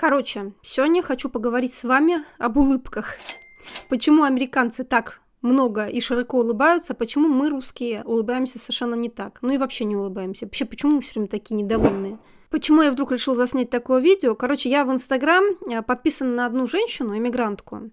Короче, сегодня хочу поговорить с вами об улыбках. Почему американцы так много и широко улыбаются, почему мы, русские, улыбаемся совершенно не так. Ну и вообще не улыбаемся. Вообще, почему мы все время такие недовольные? Почему я вдруг решил заснять такое видео? Короче, я в Инстаграм э, подписана на одну женщину, иммигрантку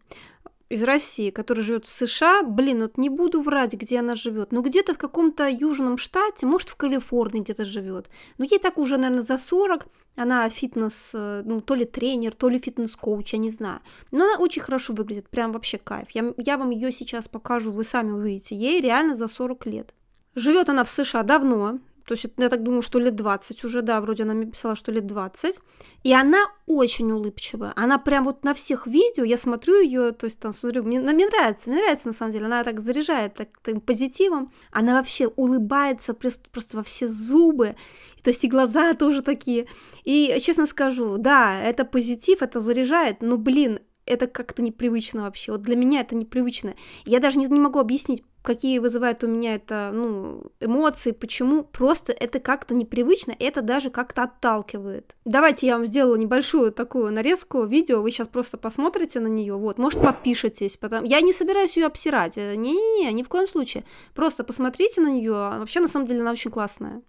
из России, которая живет в США, блин, вот не буду врать, где она живет, но где-то в каком-то южном штате, может, в Калифорнии где-то живет. Но ей так уже, наверное, за 40, она фитнес, э, ну, то ли тренер, то ли фитнес-коуч, я не знаю. Но она очень хорошо выглядит, прям вообще кайф. Я, я вам ее сейчас покажу, вы сами увидите. Ей реально за 40 лет. Живет она в США давно, то есть я так думаю, что лет 20 уже, да, вроде она мне писала, что лет 20, и она очень улыбчивая, она прям вот на всех видео, я смотрю ее, то есть там смотрю, мне, ну, мне нравится, мне нравится на самом деле, она так заряжает так, таким позитивом, она вообще улыбается просто, просто во все зубы, то есть и глаза тоже такие, и честно скажу, да, это позитив, это заряжает, но, блин, это как-то непривычно вообще. Вот для меня это непривычно. Я даже не, не могу объяснить, какие вызывают у меня это, ну, эмоции, почему. Просто это как-то непривычно, это даже как-то отталкивает. Давайте я вам сделала небольшую такую нарезку видео, вы сейчас просто посмотрите на нее, вот, может, подпишитесь, потом... Я не собираюсь ее обсирать, не-не-не, э, ни в коем случае. Просто посмотрите на нее, вообще, на самом деле, она очень классная.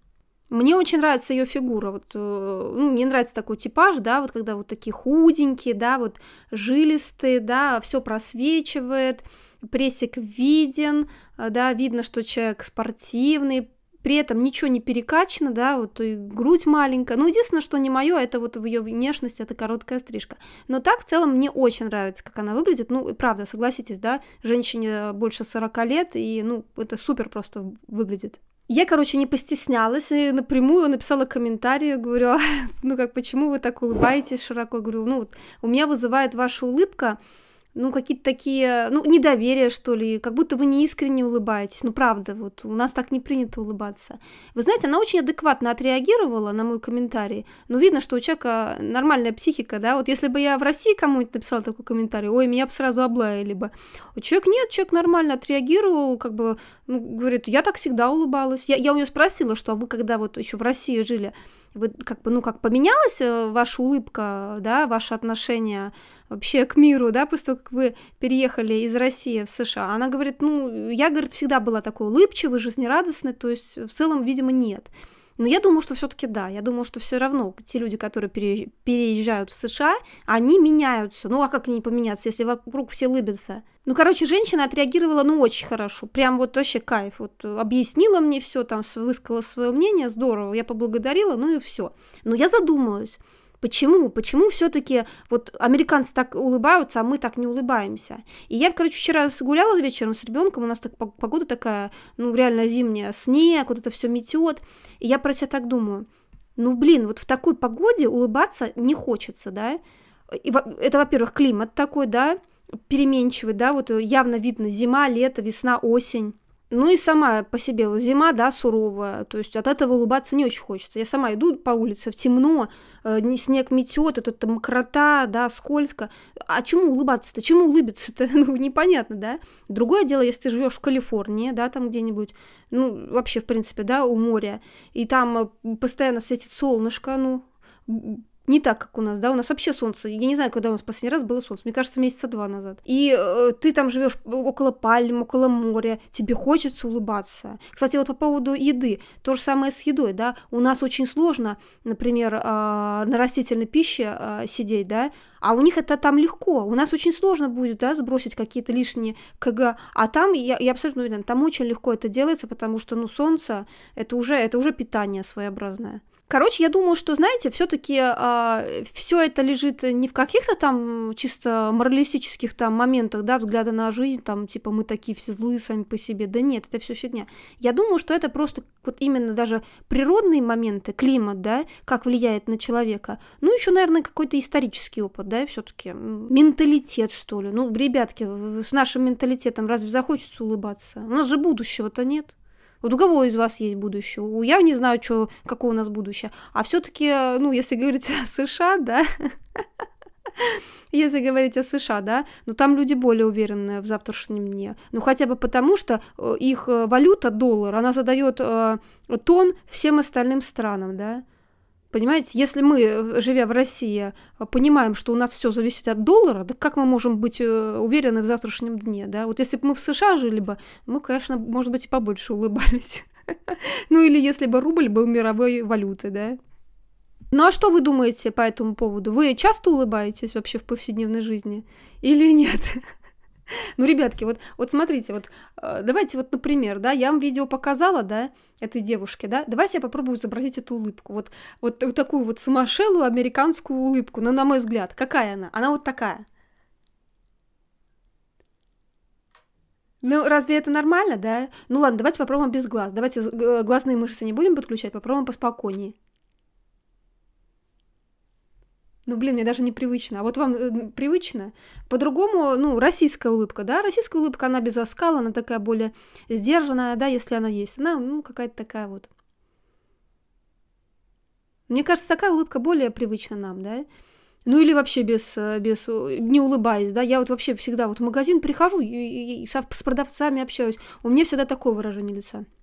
Мне очень нравится ее фигура, вот, э, ну, мне нравится такой типаж, да, вот когда вот такие худенькие, да, вот жилистые, да, все просвечивает, прессик виден, э, да, видно, что человек спортивный, при этом ничего не перекачано, да, вот и грудь маленькая. Ну, единственное, что не мое, это вот в ее внешность, это короткая стрижка. Но так в целом мне очень нравится, как она выглядит. Ну, и правда, согласитесь, да, женщине э, больше 40 лет, и, ну, это супер просто выглядит. Я, короче, не постеснялась и напрямую написала комментарий, говорю, «А, ну как, почему вы так улыбаетесь широко? Говорю, ну вот у меня вызывает ваша улыбка ну, какие-то такие, ну, недоверие, что ли, как будто вы не искренне улыбаетесь. Ну, правда, вот у нас так не принято улыбаться. Вы знаете, она очень адекватно отреагировала на мой комментарий. Ну, видно, что у человека нормальная психика, да. Вот если бы я в России кому-нибудь написала такой комментарий, ой, меня бы сразу облаяли бы. Человек нет, человек нормально отреагировал, как бы, ну, говорит, я так всегда улыбалась. Я, я у нее спросила, что а вы когда вот еще в России жили, вы как бы, ну, как поменялась э, ваша улыбка, да, ваше отношение вообще к миру, да, после того, как вы переехали из России в США? Она говорит, ну, я, говорит, всегда была такой улыбчивой, жизнерадостной, то есть в целом, видимо, нет. Но я думаю, что все-таки да. Я думаю, что все равно те люди, которые переезжают в США, они меняются. Ну а как они поменяться, если вокруг все лыбятся? Ну, короче, женщина отреагировала, ну, очень хорошо. Прям вот вообще кайф. Вот э, объяснила мне все, там, высказала свое мнение, здорово. Я поблагодарила, ну и все. Но я задумалась. Почему? Почему все-таки вот американцы так улыбаются, а мы так не улыбаемся? И я, короче, вчера гуляла вечером с ребенком, у нас так погода такая, ну, реально зимняя, снег, вот это все метет. И я про себя так думаю. Ну, блин, вот в такой погоде улыбаться не хочется, да? И, это, во-первых, климат такой, да, переменчивый, да, вот э, явно видно зима, лето, весна, осень ну и сама по себе вот зима, да, суровая, то есть от этого улыбаться не очень хочется. Я сама иду по улице в темно, э, снег метет, это там крота да, скользко. А чему улыбаться-то? Чему улыбиться-то? Ну, непонятно, да. Другое дело, если ты живешь в Калифорнии, да, там где-нибудь, ну, вообще, в принципе, да, у моря, и там э, постоянно светит солнышко, ну, не так, как у нас, да, у нас вообще солнце. Я не знаю, когда у нас последний раз было солнце. Мне кажется, месяца два назад. И э, ты там живешь около пальм, около моря, тебе хочется улыбаться. Кстати, вот по поводу еды. То же самое с едой, да. У нас очень сложно, например, э, на растительной пище э, сидеть, да, а у них это там легко. У нас очень сложно будет, да, сбросить какие-то лишние КГ, а там, я, я абсолютно уверена, там очень легко это делается, потому что, ну, солнце, это уже, это уже питание своеобразное. Короче, я думаю, что, знаете, все-таки э, а, все это лежит не в каких-то там чисто моралистических там моментах, да, взгляда на жизнь, там, типа, мы такие все злые сами по себе. Да нет, это все фигня. Я думаю, что это просто вот именно даже природные моменты, климат, да, как влияет на человека. Ну, еще, наверное, какой-то исторический опыт, да, все-таки. Менталитет, что ли. Ну, ребятки, с нашим менталитетом разве захочется улыбаться? У нас же будущего-то нет. Вот у кого из вас есть будущее? Я не знаю, что, какое у нас будущее. А все-таки, э, ну, если говорить о США, да, если говорить о США, да, но ну, там люди более уверены в завтрашнем дне. Ну, хотя бы потому, что э, их э, валюта, доллар, она задает тон всем остальным странам, да. Понимаете, если мы, э, живя в России, э, понимаем, что у нас все зависит от доллара, да как мы можем быть э, уверены в завтрашнем дне, да? Вот если бы мы в США жили бы, мы, конечно, может быть, и побольше улыбались. Ну или если бы рубль был мировой валютой, да? Ну а что вы думаете по этому поводу? Вы часто улыбаетесь вообще в повседневной жизни или нет? Ну, ребятки, вот, вот смотрите, вот э, давайте вот, например, да, я вам видео показала, да, этой девушке, да, давайте я попробую изобразить эту улыбку, вот, вот, вот такую вот сумасшелую американскую улыбку, но ну, на мой взгляд, какая она? Она вот такая. Ну, разве это нормально, да? Ну ладно, давайте попробуем без глаз. Давайте э, глазные мышцы не будем подключать, попробуем поспокойнее ну, блин, мне даже непривычно. А вот вам э, привычно? По-другому, ну, российская улыбка, да? Российская улыбка, она без оскала, она такая более сдержанная, да, если она есть. Она, ну, какая-то такая вот. Мне кажется, такая улыбка более привычна нам, да? Ну или вообще без, э, без, не улыбаясь, да, я вот вообще всегда вот в магазин прихожу и, и, и с продавцами общаюсь, у меня всегда такое выражение лица –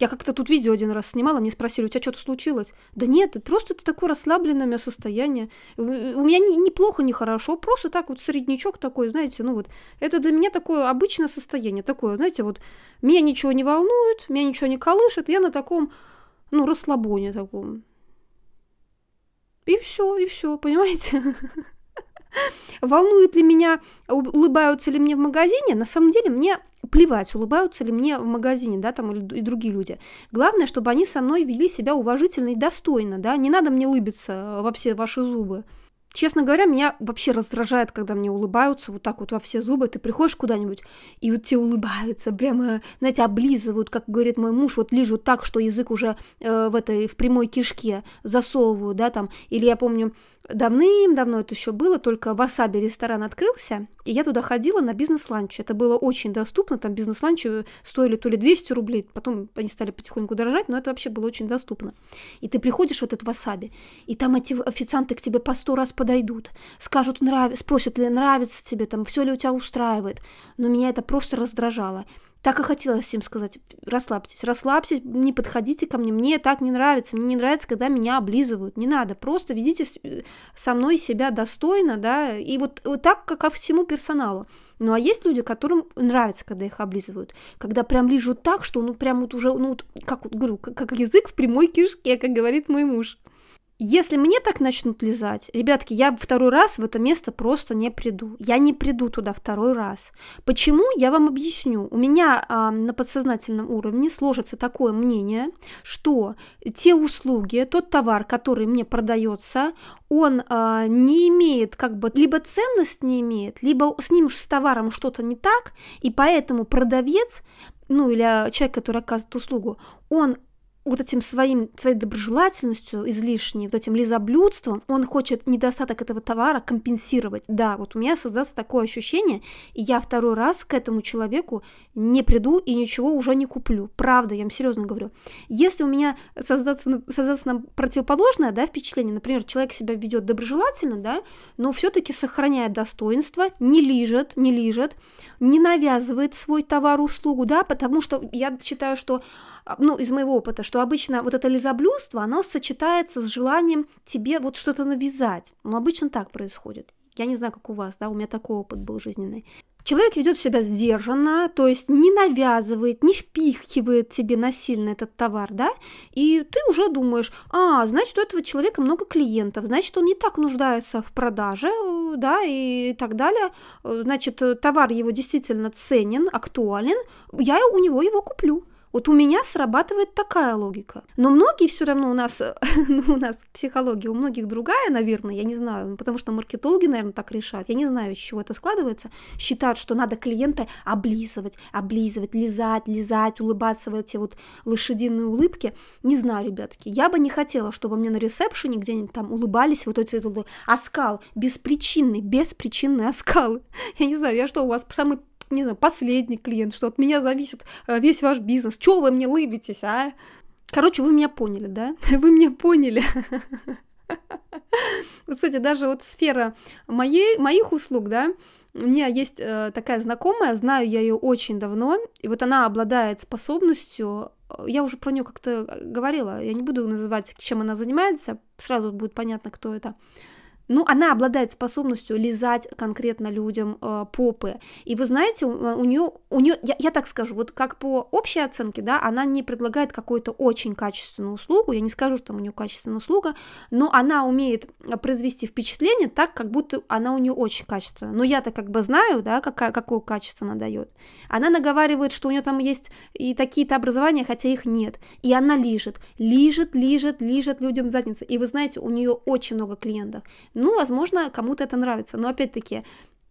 Я как-то тут видео один раз снимала, мне спросили, у тебя что-то случилось? Да нет, просто это такое расслабленное у меня состояние. У меня неплохо, не хорошо, просто так вот среднячок такой, знаете, ну вот. Это для меня такое обычное состояние, такое, знаете, вот, меня ничего не волнует, меня ничего не колышет, я на таком, ну, расслабоне таком. И все, и все, понимаете? Волнует ли меня, улыбаются ли мне в магазине? На самом деле мне плевать, улыбаются ли мне в магазине, да, там, или, и другие люди. Главное, чтобы они со мной вели себя уважительно и достойно, да, не надо мне улыбиться во все ваши зубы. Честно говоря, меня вообще раздражает, когда мне улыбаются вот так вот во все зубы. Ты приходишь куда-нибудь, и вот тебе улыбаются, прямо, знаете, облизывают, как говорит мой муж, вот лижут так, что язык уже э, в этой, в прямой кишке засовывают, да, там. Или я помню, давным-давно это еще было, только васаби ресторан открылся, и я туда ходила на бизнес-ланч. Это было очень доступно, там бизнес-ланчи э, стоили то ли 200 рублей, потом они стали потихоньку дорожать, но это вообще было очень доступно. И ты приходишь в этот васаби, и там эти официанты к тебе по сто раз подойдут, скажут, нрав... спросят ли, нравится тебе там, все ли у тебя устраивает. Но меня это просто раздражало. Так и хотелось всем сказать, расслабьтесь, расслабьтесь, не подходите ко мне, мне так не нравится, мне не нравится, когда меня облизывают, не надо, просто ведите со мной себя достойно, да, и вот, вот так, как ко всему персоналу. Ну а есть люди, которым нравится, когда их облизывают, когда прям лижут так, что ну прям вот уже, ну вот, как вот говорю, как, как язык в прямой кишке, как говорит мой муж. Если мне так начнут лизать, ребятки, я второй раз в это место просто не приду. Я не приду туда второй раз. Почему? Я вам объясню. У меня э, на подсознательном уровне сложится такое мнение, что те услуги, тот товар, который мне продается, он э, не имеет как бы либо ценность не имеет, либо с ним с товаром что-то не так, и поэтому продавец ну или человек, который оказывает услугу, он вот этим своим, своей доброжелательностью излишней, вот этим лизоблюдством, он хочет недостаток этого товара компенсировать. Да, вот у меня создастся такое ощущение, и я второй раз к этому человеку не приду и ничего уже не куплю. Правда, я вам серьезно говорю. Если у меня создастся, создастся противоположное да, впечатление, например, человек себя ведет доброжелательно, да, но все-таки сохраняет достоинство, не лижет, не лижет, не навязывает свой товар, услугу, да, потому что я считаю, что, а, ну, из моего опыта, что обычно вот это лизоблюдство, оно сочетается с желанием тебе вот что-то навязать. Но ну, обычно так происходит. Я не знаю, как у вас, да, у меня такой опыт был жизненный. Человек ведет себя сдержанно, то есть не навязывает, не впихивает тебе насильно этот товар, да, и ты уже думаешь, а, значит, у этого человека много клиентов, значит, он не так нуждается в продаже, э, да, и так далее, э, значит, э, товар его действительно ценен, актуален, я у него его куплю. Вот у меня срабатывает такая логика. Но многие все равно у нас, э, ну, у нас психология у многих другая, наверное, я не знаю, потому что маркетологи, наверное, так решают. Я не знаю, из чего это складывается. Считают, что надо клиента облизывать, облизывать, лизать, лизать, улыбаться в эти вот лошадиные улыбки. Не знаю, ребятки, я бы не хотела, чтобы мне на ресепшене где-нибудь там улыбались вот эти вот оскал, беспричинный, беспричинный оскал. Я не знаю, я что, у вас самый не знаю, последний клиент, что от меня зависит э, весь ваш бизнес, чего вы мне лыбитесь, а? Короче, вы меня поняли, да? Вы меня поняли. Кстати, даже вот сфера моей, моих услуг, да, у меня есть э, такая знакомая, знаю я ее очень давно, и вот она обладает способностью, э, я уже про нее как-то э, говорила, я не буду называть, чем она занимается, сразу будет понятно, кто это. Э, ну, она обладает способностью лизать конкретно людям э, попы. И вы знаете, у, э, у нее, у нее я, я так скажу, вот как по общей оценке, да, она не предлагает какую-то очень качественную услугу, я не скажу, что там у нее качественная услуга, но она умеет э, произвести впечатление так, как будто она у нее очень качественная. Но я-то как бы знаю, да, какая, какое качество она дает. Она наговаривает, что у нее там есть и такие-то образования, хотя их нет. И она лижет, лижет, лижет, лижет людям задницы. И вы знаете, у нее очень много клиентов ну, возможно, кому-то это нравится. Но опять-таки,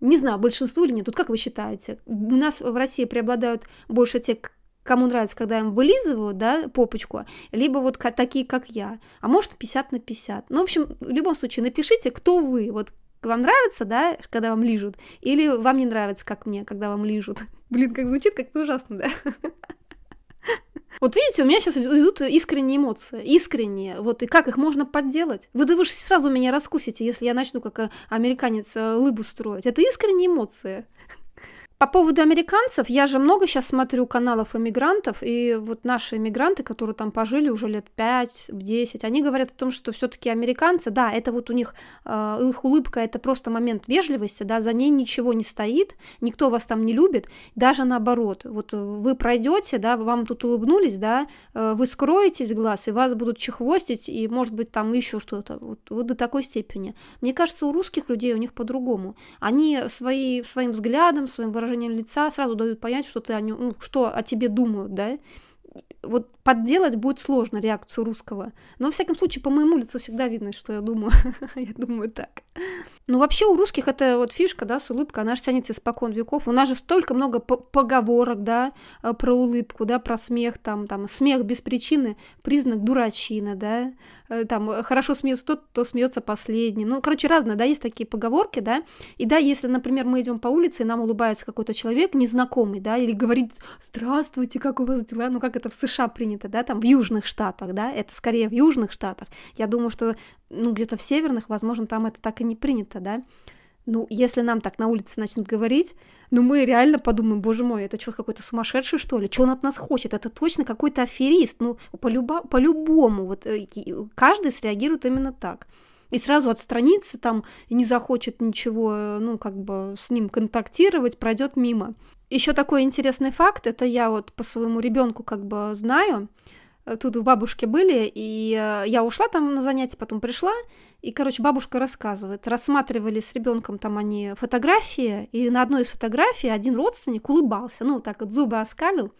не знаю, большинству или нет. Тут как вы считаете? У нас в России преобладают больше те, кому нравится, когда им вылизывают, да, попочку, либо вот такие, как я. А может, 50 на 50. Ну, в общем, в любом случае, напишите, кто вы, вот вам нравится, да, когда вам лижут, или вам не нравится, как мне, когда вам лижут. Блин, как звучит, как-то ужасно, да? Вот видите, у меня сейчас идут искренние эмоции, искренние. Вот и как их можно подделать? Вы да вы же сразу меня раскусите, если я начну как э, американец э, лыбу строить. Это искренние эмоции. По поводу американцев, я же много сейчас смотрю каналов иммигрантов, и вот наши иммигранты, которые там пожили уже лет 5-10, они говорят о том, что все-таки американцы, да, это вот у них, э, их улыбка, это просто момент вежливости, да, за ней ничего не стоит, никто вас там не любит, даже наоборот, вот э, вы пройдете, да, вам тут улыбнулись, да, э, вы скроетесь глаз, и вас будут чехвостить, и может быть там еще что-то, вот, вот до такой степени. Мне кажется, у русских людей у них по-другому, они свои, своим взглядом, своим выражением выражение лица сразу дают понять, что ты о нем, ну, что о тебе думают, да. Вот подделать будет сложно реакцию русского. Но, во всяком случае, по моему лицу всегда видно, что я думаю. я думаю так. Ну, вообще у русских это вот фишка, да, с улыбкой, она же тянется спокон веков. У нас же столько много поговорок, да, э, про улыбку, да, про смех, там, там, смех без причины, признак дурачина, да, э, там, э, хорошо смеется тот, кто смеется последний. Ну, короче, разные, да, есть такие поговорки, да, и да, если, например, мы идем по улице, и нам улыбается какой-то человек незнакомый, да, или говорит «Здравствуйте, как у вас дела?» Ну, как это в США принято, да, там, в южных штатах, да, это скорее в южных штатах. Я думаю, что, ну, где-то в северных, возможно, там это так и не принято, человека, да, ну, если нам так на улице начнут говорить, ну, мы реально подумаем, боже мой, это что, какой-то сумасшедший, что ли? Что он от нас хочет? Это точно какой-то аферист. Ну, по-любому, по -любому. вот э, каждый среагирует именно так. И сразу отстранится там, и не захочет ничего, э, ну, как бы с ним контактировать, пройдет мимо. Еще такой интересный факт, это я вот по своему ребенку как бы знаю, тут у бабушки были, и э, я ушла там на занятия, потом пришла, и, короче, бабушка рассказывает, рассматривали с ребенком там они фотографии, и на одной из фотографий один родственник улыбался, ну, так вот зубы оскалил,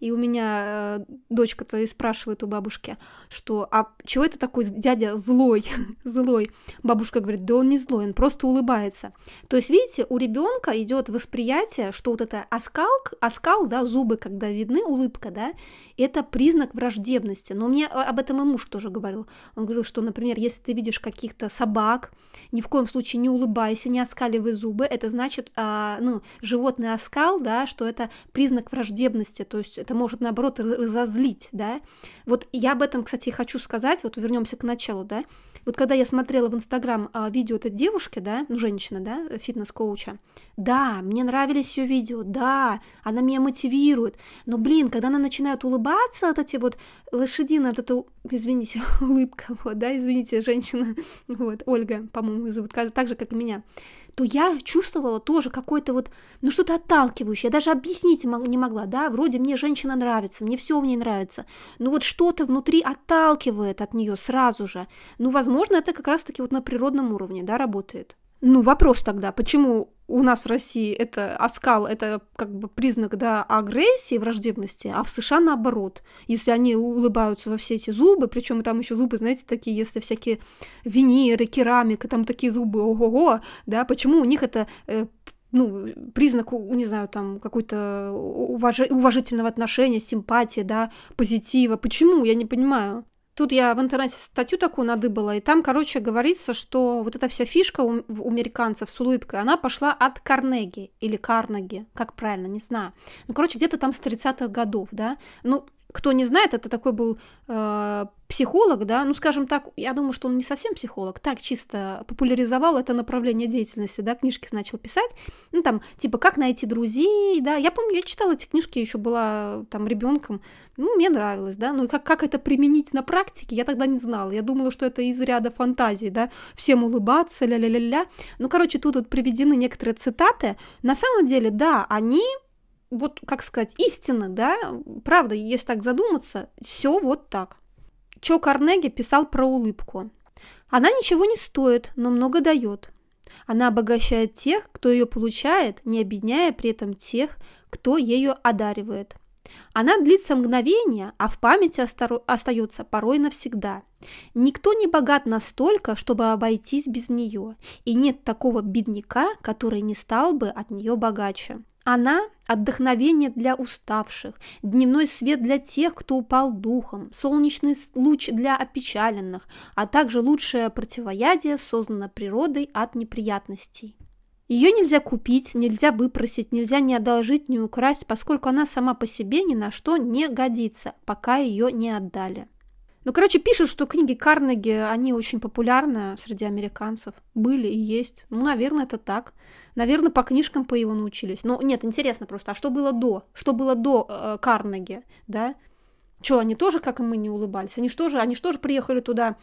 и у меня э, дочка-то и спрашивает у бабушки, что, а чего это такой дядя злой, злой? Бабушка говорит, да он не злой, он просто улыбается. То есть, видите, у ребенка идет восприятие, что вот это оскал, оскал, да, зубы, когда видны, улыбка, да, это признак враждебности. Но мне а, об этом и муж тоже говорил. Он говорил, что, например, если ты видишь каких-то собак, ни в коем случае не улыбайся, не оскаливай зубы, это значит, а, ну, животный оскал, да, что это признак враждебности, то есть это это может, наоборот, разозлить, да. Вот я об этом, кстати, хочу сказать, вот вернемся к началу, да. Вот когда я смотрела в Инстаграм а, видео этой девушки, да, ну, женщины, да, фитнес-коуча, да, мне нравились ее видео, да, она меня мотивирует, но, блин, когда она начинает улыбаться, вот эти вот лошадины, вот эта, извините, улыбка, вот, да, извините, женщина, вот, Ольга, по-моему, зовут, так же, как и меня, то я чувствовала тоже какое-то вот, ну что-то отталкивающее. Я даже объяснить не могла, да, вроде мне женщина нравится, мне все в ней нравится. Но ну, вот что-то внутри отталкивает от нее сразу же. Ну, возможно, это как раз-таки вот на природном уровне, да, работает. Ну, вопрос тогда, почему у нас в России это оскал, это как бы признак да, агрессии, враждебности, а в США наоборот. Если они улыбаются во все эти зубы, причем там еще зубы, знаете, такие, если всякие виниры, керамика, там такие зубы, ого-го, да, почему у них это э, ну, признак, не знаю, там, какой-то уваж... уважительного отношения, симпатии, да, позитива. Почему? Я не понимаю. Тут я в интернете статью такую надыбала, и там, короче, говорится, что вот эта вся фишка у, у американцев с улыбкой, она пошла от Карнеги или Карнеги, как правильно, не знаю. Ну, короче, где-то там с 30-х годов, да. Ну, кто не знает, это такой был э, психолог, да, ну, скажем так, я думаю, что он не совсем психолог, так чисто популяризовал это направление деятельности, да, книжки начал писать, ну, там, типа, как найти друзей, да, я помню, я читала эти книжки, еще была там ребенком, ну, мне нравилось, да, ну, и как, как это применить на практике, я тогда не знала, я думала, что это из ряда фантазий, да, всем улыбаться, ля-ля-ля-ля, ну, короче, тут вот приведены некоторые цитаты, на самом деле, да, они вот, как сказать, истины, да, правда, если так задуматься, все вот так. Чо Карнеги писал про улыбку. Она ничего не стоит, но много дает. Она обогащает тех, кто ее получает, не обедняя при этом тех, кто ее одаривает. Она длится мгновение, а в памяти остается порой навсегда. Никто не богат настолько, чтобы обойтись без нее, и нет такого бедняка, который не стал бы от нее богаче. Она – отдохновение для уставших, дневной свет для тех, кто упал духом, солнечный луч для опечаленных, а также лучшее противоядие, созданное природой от неприятностей. Ее нельзя купить, нельзя выпросить, нельзя не одолжить, не украсть, поскольку она сама по себе ни на что не годится, пока ее не отдали. Ну, короче, пишут, что книги Карнеги, они очень популярны среди американцев. Были и есть. Ну, наверное, это так. Наверное, по книжкам по его научились. Но ну, нет, интересно просто, а что было до? Что было до э, Карнеги, да? Что, они тоже, как и мы, не улыбались? Они что же, они что же приехали туда,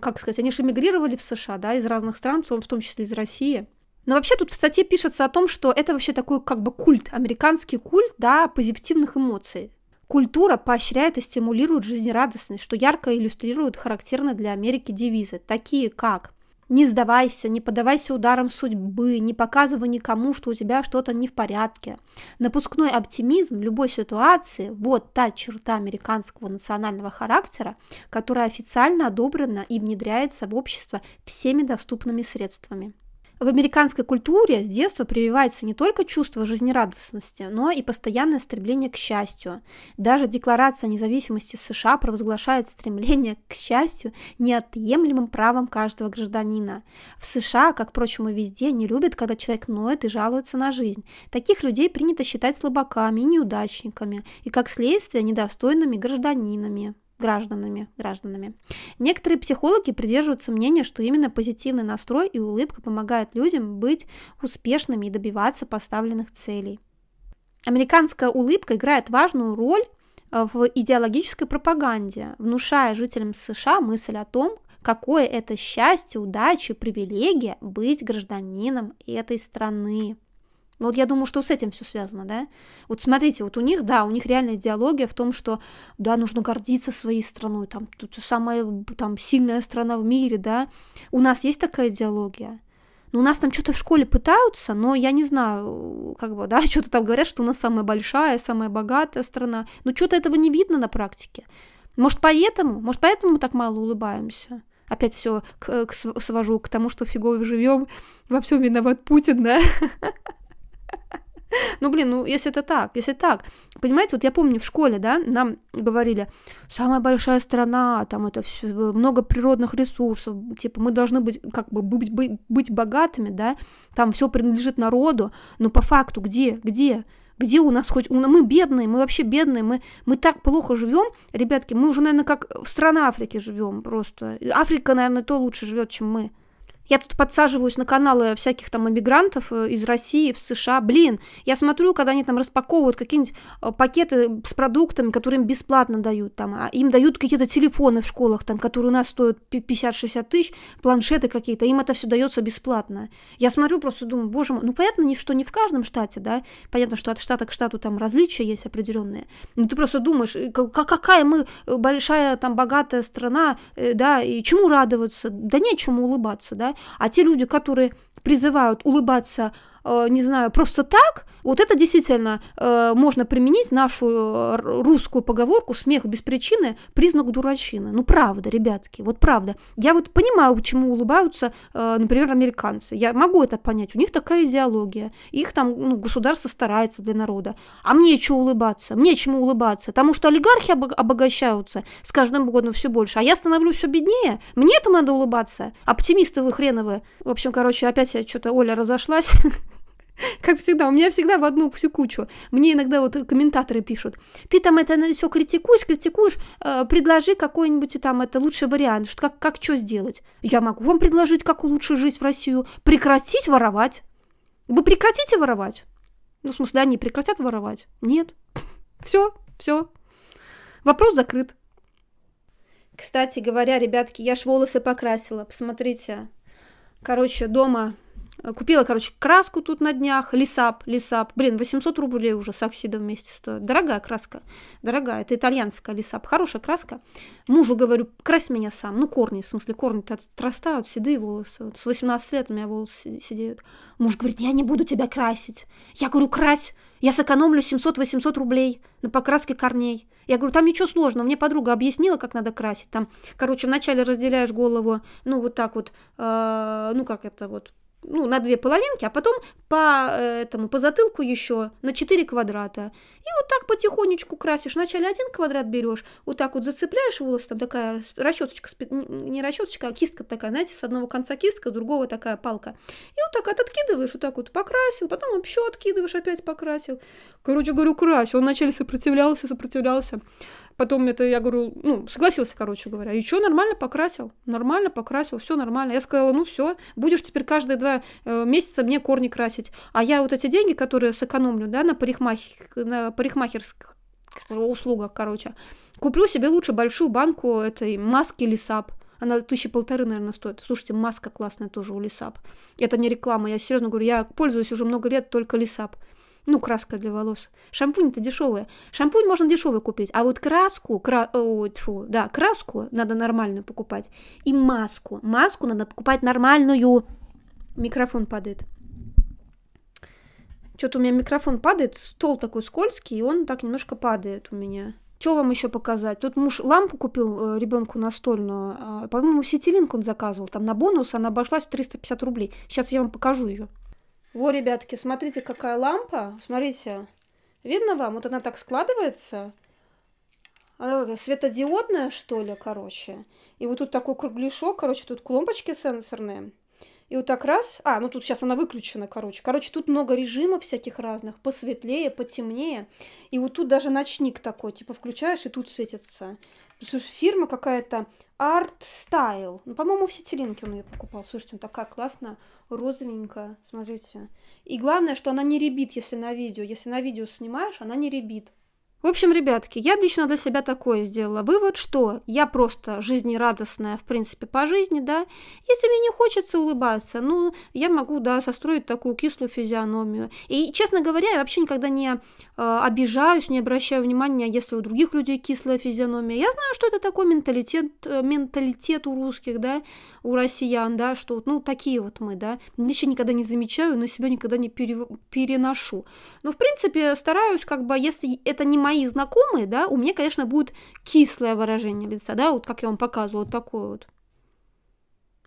как сказать, они же эмигрировали в США, да, из разных стран, в том числе из России. Но вообще тут в статье пишется о том, что это вообще такой как бы культ, американский культ, да, позитивных эмоций. Культура поощряет и стимулирует жизнерадостность, что ярко иллюстрирует характерные для Америки девизы, такие как «Не сдавайся, не поддавайся ударам судьбы, не показывай никому, что у тебя что-то не в порядке». Напускной оптимизм любой ситуации – вот та черта американского национального характера, которая официально одобрена и внедряется в общество всеми доступными средствами. В американской культуре с детства прививается не только чувство жизнерадостности, но и постоянное стремление к счастью. Даже Декларация независимости США провозглашает стремление к счастью неотъемлемым правом каждого гражданина. В США, как, впрочем, и везде, не любят, когда человек ноет и жалуется на жизнь. Таких людей принято считать слабаками и неудачниками, и, как следствие, недостойными гражданинами гражданами, гражданами. Некоторые психологи придерживаются мнения, что именно позитивный настрой и улыбка помогают людям быть успешными и добиваться поставленных целей. Американская улыбка играет важную роль э, в идеологической пропаганде, внушая жителям США мысль о том, какое это счастье, удача, привилегия быть гражданином этой страны. Ну, вот я думаю, что с этим все связано, да? Вот смотрите, вот у них, да, у них реальная идеология в том, что, да, нужно гордиться своей страной, там, тут самая, там, сильная страна в мире, да. У нас есть такая идеология? Ну, у нас там что-то в школе пытаются, но я не знаю, как бы, да, что-то там говорят, что у нас самая большая, самая богатая страна. Но что-то этого не видно на практике. Может, поэтому? Может, поэтому мы так мало улыбаемся? Опять все к, к, свожу к тому, что фигово живем, во всем виноват Путин, да? Ну, блин, ну, если это так, если так. Понимаете, вот я помню в школе, да, нам говорили, самая большая страна, там это все, много природных ресурсов, типа мы должны быть, как бы, быть, быть, быть богатыми, да, там все принадлежит народу, но по факту где, где? Где у нас хоть... у Мы бедные, мы вообще бедные, мы, мы так плохо живем, ребятки, мы уже, наверное, как в стране Африки живем просто. Африка, наверное, то лучше живет, чем мы. Я тут подсаживаюсь на каналы всяких там иммигрантов э, из России в США. Блин, я смотрю, когда они там распаковывают какие-нибудь э, пакеты с продуктами, которые им бесплатно дают. Там, а им дают какие-то телефоны в школах, там, которые у нас стоят 50-60 тысяч, планшеты какие-то. Им это все дается бесплатно. Я смотрю, просто думаю, боже мой, ну понятно, что не в каждом штате, да, понятно, что от штата к штату там различия есть определенные. Но ты просто думаешь, э, какая мы большая там богатая страна, да, и чему радоваться? Да нечему улыбаться, да а те люди, которые призывают улыбаться Э, не знаю, просто так, вот это действительно э, можно применить нашу э, русскую поговорку «смех без причины – признак дурачины». Ну, правда, ребятки, вот правда. Я вот понимаю, почему улыбаются, например, американцы. Я могу это понять, у них такая идеология. Их там ну, государство старается для народа. А мне что улыбаться? Мне чему улыбаться? Потому что олигархи обогащаются с каждым годом все больше, а я становлюсь все беднее. Мне это надо улыбаться. Оптимисты вы хреновые. В общем, короче, опять я что-то Оля разошлась. Как всегда, у меня всегда в одну всю кучу. Мне иногда вот комментаторы пишут, ты там это все критикуешь, критикуешь, э, предложи какой-нибудь там это лучший вариант, что как, как что сделать. Я могу вам предложить, как лучше жить в Россию, прекратить воровать. Вы прекратите воровать? Ну, в смысле, они прекратят воровать? Нет. Все, все. Вопрос закрыт. Кстати говоря, ребятки, я ж волосы покрасила, посмотрите. Короче, дома Э, купила, короче, краску тут на днях, лисап, лисап. Блин, 800 рублей уже с оксидом вместе стоит. Дорогая краска, дорогая, это итальянская лисап, хорошая краска. Мужу говорю, крась меня сам, ну корни, в смысле, корни-то отрастают, седые волосы. Вот с 18 лет у меня волосы сидеют. Муж говорит, я не буду тебя красить. Я говорю, крась, я сэкономлю 700-800 рублей на покраске корней. Я говорю, там ничего сложного, мне подруга объяснила, как надо красить. Там, короче, вначале разделяешь голову, ну вот так вот, э, ну как это вот, ну, на две половинки, а потом по э, этому, по затылку еще на 4 квадрата. И вот так потихонечку красишь. Вначале один квадрат берешь, вот так вот зацепляешь волосы, там такая расчесочка, не расчесочка, а кистка такая, знаете, с одного конца кистка, с другого такая палка. И вот так вот откидываешь, вот так вот покрасил, потом еще откидываешь, опять покрасил. Короче говорю, крась. Он вначале сопротивлялся, сопротивлялся. Потом это я говорю, ну, согласился, короче говоря. И что, нормально покрасил? Нормально покрасил, все нормально. Я сказала, ну все, будешь теперь каждые два э, месяца мне корни красить. А я вот эти деньги, которые сэкономлю, да, на, парикмах... на парикмахерских услугах, короче, куплю себе лучше большую банку этой маски Лисап. Она тысячи полторы, наверное, стоит. Слушайте, маска классная тоже у Лисап. Это не реклама, я серьезно говорю, я пользуюсь уже много лет только Лисап. Ну, краска для волос. Шампунь-то дешевая. Шампунь можно дешевый купить, а вот краску, кра... Э, о, тьфу, да, краску надо нормальную покупать. И маску. Маску надо покупать нормальную. Микрофон падает. Что-то у меня микрофон падает, стол такой скользкий, и он так немножко падает у меня. Что вам еще показать? Тут муж лампу купил э, ребенку настольную. А, по-моему, сетилинг он заказывал. Там на бонус она обошлась в 350 рублей. Сейчас я вам покажу ее. Во, ребятки, смотрите, какая лампа. Смотрите, видно вам? Вот она так складывается. Она светодиодная, что ли, короче. И вот тут такой кругляшок, короче, тут кломпочки сенсорные. И вот так раз... А, ну тут сейчас она выключена, короче. Короче, тут много режимов всяких разных. Посветлее, потемнее. И вот тут даже ночник такой. Типа включаешь, и тут светится. Слушай, фирма какая-то Art Style. Ну, по-моему, в Ситилинке он ее покупал. Слушайте, он ну такая классная розовенькая, смотрите. И главное, что она не ребит, если на видео. Если на видео снимаешь, она не ребит. В общем, ребятки, я лично для себя такое сделала. Вывод, что я просто жизнерадостная, в принципе, по жизни, да. Если мне не хочется улыбаться, ну, я могу, да, состроить такую кислую физиономию. И, честно говоря, я вообще никогда не э, обижаюсь, не обращаю внимания, если у других людей кислая физиономия. Я знаю, что это такой менталитет, э, менталитет у русских, да, у россиян, да, что, вот, ну, такие вот мы, да. Вещи никогда не замечаю, на себя никогда не пере переношу. Но, ну, в принципе, стараюсь, как бы, если это не моя мои знакомые, да, у меня, конечно, будет кислое выражение лица, да, вот как я вам показывала, вот такое вот.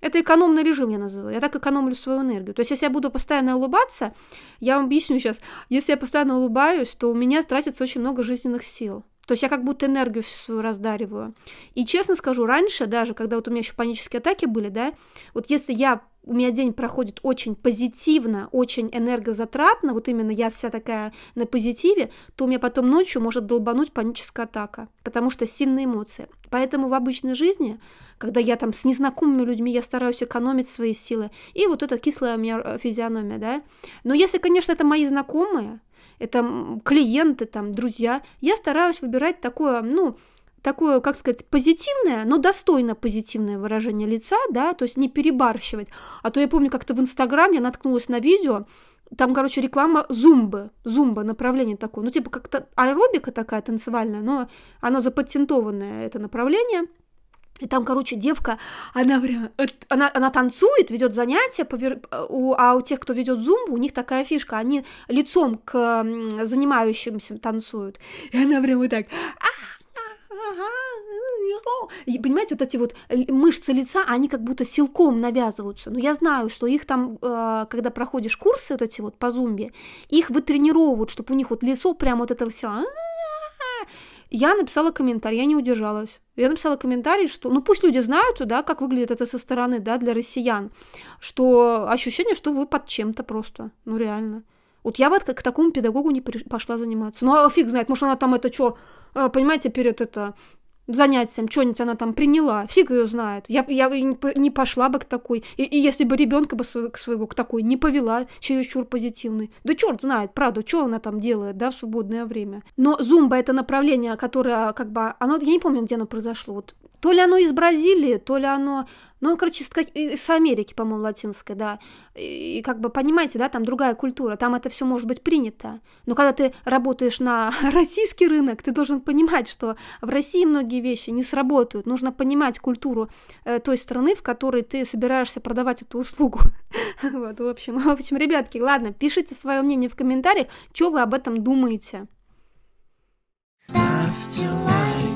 Это экономный режим, я называю. Я так экономлю свою энергию. То есть, если я буду постоянно улыбаться, я вам объясню сейчас, если я постоянно улыбаюсь, то у меня тратится очень много жизненных сил. То есть я как будто энергию всю свою раздариваю. И честно скажу, раньше даже, когда вот у меня еще панические атаки были, да, вот если я у меня день проходит очень позитивно, очень энергозатратно, вот именно я вся такая на позитиве, то у меня потом ночью может долбануть паническая атака, потому что сильные эмоции. Поэтому в обычной жизни, когда я там с незнакомыми людьми, я стараюсь экономить свои силы. И вот эта кислая у меня э, физиономия, да. Но если, конечно, это мои знакомые, это клиенты, там, друзья, я стараюсь выбирать такое, ну, такое, как сказать, позитивное, но достойно позитивное выражение лица, да, то есть не перебарщивать. А то я помню, как-то в Инстаграм я наткнулась на видео, там, короче, реклама зумбы, зумба направление такое, ну, типа как-то аэробика такая танцевальная, но оно запатентованное, это направление, и там, короче, девка, она прям, она, она танцует, ведет занятия, повер... у, а у тех, кто ведет зумбу, у них такая фишка, они лицом к занимающимся танцуют, и она прям вот так, ага, э, и, понимаете, вот эти вот мышцы лица, они как будто силком навязываются. Но ну, я знаю, что их там, э, когда проходишь курсы вот эти вот по зумбе, их вытренировывают, чтобы у них вот лицо прям вот это все. Я написала комментарий, я не удержалась. Я написала комментарий, что, ну пусть люди знают, да, как выглядит это со стороны, да, для россиян, что ощущение, что вы под чем-то просто, ну реально. Вот я бы к такому педагогу не пошла заниматься. Ну, а фиг знает, может, она там это что, э, понимаете, перед это занятием, что-нибудь она там приняла, фиг ее знает. Я, я не пошла бы к такой. И, и если бы ребенка бы к своего к такой не повела, чересчур позитивный. Да черт знает, правда, что она там делает, да, в свободное время. Но зумба это направление, которое а, как бы, оно, я не помню, где оно произошло. Вот то ли оно из Бразилии, то ли оно, ну, короче, с Америки, по-моему, латинской, да. И как бы, понимаете, да, там другая культура, там это все может быть принято. Но когда ты работаешь на российский рынок, ты должен понимать, что в России многие вещи не сработают. Нужно понимать культуру э, той страны, в которой ты собираешься продавать эту услугу. Вот, в общем, в общем, ребятки, ладно, пишите свое мнение в комментариях, что вы об этом думаете. Ставьте лайк.